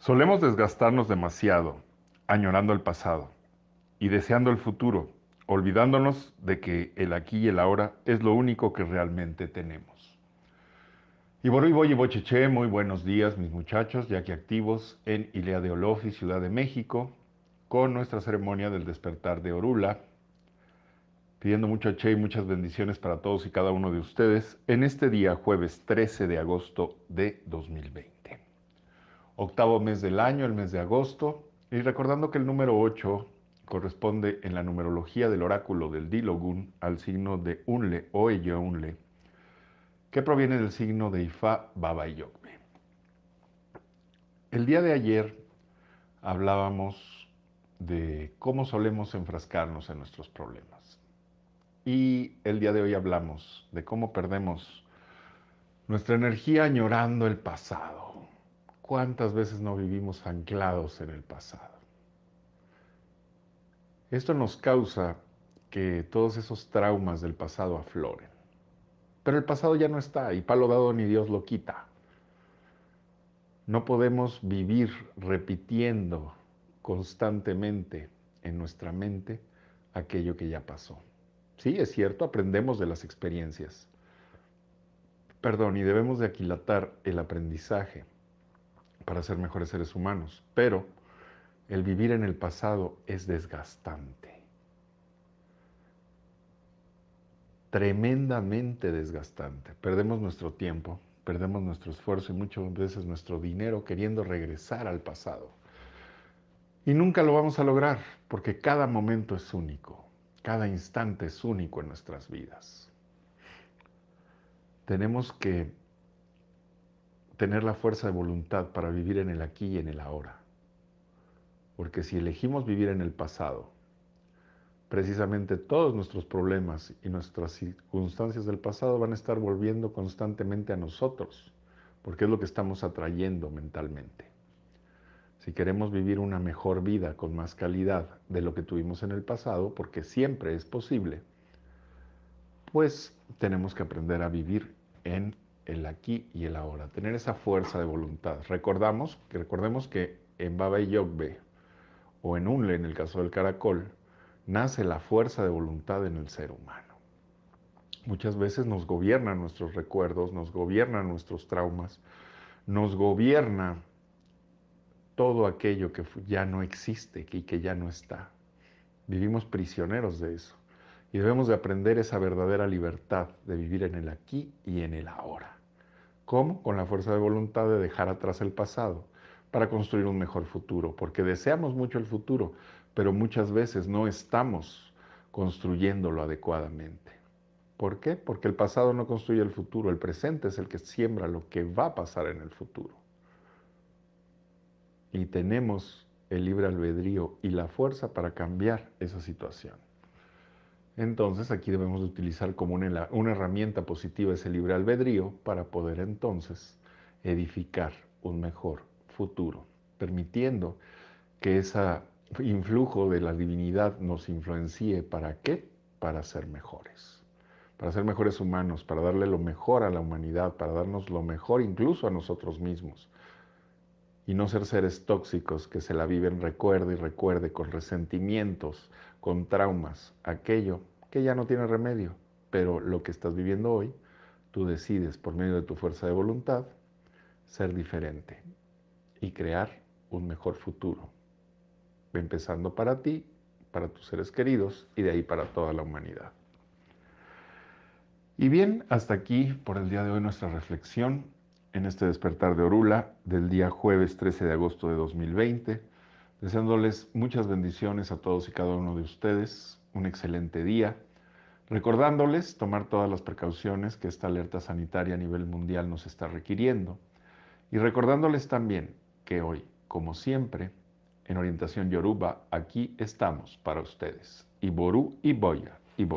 Solemos desgastarnos demasiado, añorando el pasado y deseando el futuro, olvidándonos de que el aquí y el ahora es lo único que realmente tenemos. Y voy y Bocheche, muy buenos días mis muchachos, ya que activos en Ilea de Olofi, Ciudad de México, con nuestra ceremonia del despertar de Orula, pidiendo mucho Che y muchas bendiciones para todos y cada uno de ustedes en este día, jueves 13 de agosto de 2020 octavo mes del año, el mes de agosto, y recordando que el número 8 corresponde en la numerología del oráculo del Dilogun al signo de Unle o Unle, que proviene del signo de Ifa Baba Yogme. El día de ayer hablábamos de cómo solemos enfrascarnos en nuestros problemas. Y el día de hoy hablamos de cómo perdemos nuestra energía añorando el pasado, ¿Cuántas veces no vivimos anclados en el pasado? Esto nos causa que todos esos traumas del pasado afloren. Pero el pasado ya no está y palo dado ni Dios lo quita. No podemos vivir repitiendo constantemente en nuestra mente aquello que ya pasó. Sí, es cierto, aprendemos de las experiencias. Perdón, y debemos de aquilatar el aprendizaje para ser mejores seres humanos, pero el vivir en el pasado es desgastante, tremendamente desgastante. Perdemos nuestro tiempo, perdemos nuestro esfuerzo y muchas veces nuestro dinero queriendo regresar al pasado. Y nunca lo vamos a lograr porque cada momento es único, cada instante es único en nuestras vidas. Tenemos que tener la fuerza de voluntad para vivir en el aquí y en el ahora. Porque si elegimos vivir en el pasado, precisamente todos nuestros problemas y nuestras circunstancias del pasado van a estar volviendo constantemente a nosotros, porque es lo que estamos atrayendo mentalmente. Si queremos vivir una mejor vida con más calidad de lo que tuvimos en el pasado, porque siempre es posible, pues tenemos que aprender a vivir en el aquí y el ahora, tener esa fuerza de voluntad. Recordamos, que recordemos que en Baba y Yogbe, o en Unle, en el caso del caracol, nace la fuerza de voluntad en el ser humano. Muchas veces nos gobiernan nuestros recuerdos, nos gobiernan nuestros traumas, nos gobierna todo aquello que ya no existe y que ya no está. Vivimos prisioneros de eso y debemos de aprender esa verdadera libertad de vivir en el aquí y en el ahora. ¿Cómo? Con la fuerza de voluntad de dejar atrás el pasado para construir un mejor futuro, porque deseamos mucho el futuro, pero muchas veces no estamos construyéndolo adecuadamente. ¿Por qué? Porque el pasado no construye el futuro, el presente es el que siembra lo que va a pasar en el futuro. Y tenemos el libre albedrío y la fuerza para cambiar esa situación. Entonces aquí debemos utilizar como una, una herramienta positiva ese libre albedrío para poder entonces edificar un mejor futuro, permitiendo que ese influjo de la divinidad nos influencie para qué? Para ser mejores, para ser mejores humanos, para darle lo mejor a la humanidad, para darnos lo mejor incluso a nosotros mismos, y no ser seres tóxicos que se la viven recuerde y recuerde con resentimientos, con traumas, aquello que ya no tiene remedio, pero lo que estás viviendo hoy, tú decides por medio de tu fuerza de voluntad ser diferente y crear un mejor futuro, empezando para ti, para tus seres queridos y de ahí para toda la humanidad. Y bien, hasta aquí por el día de hoy nuestra reflexión en este despertar de Orula del día jueves 13 de agosto de 2020, deseándoles muchas bendiciones a todos y cada uno de ustedes, un excelente día, recordándoles tomar todas las precauciones que esta alerta sanitaria a nivel mundial nos está requiriendo y recordándoles también que hoy, como siempre, en Orientación Yoruba, aquí estamos para ustedes. Iború, y Boya y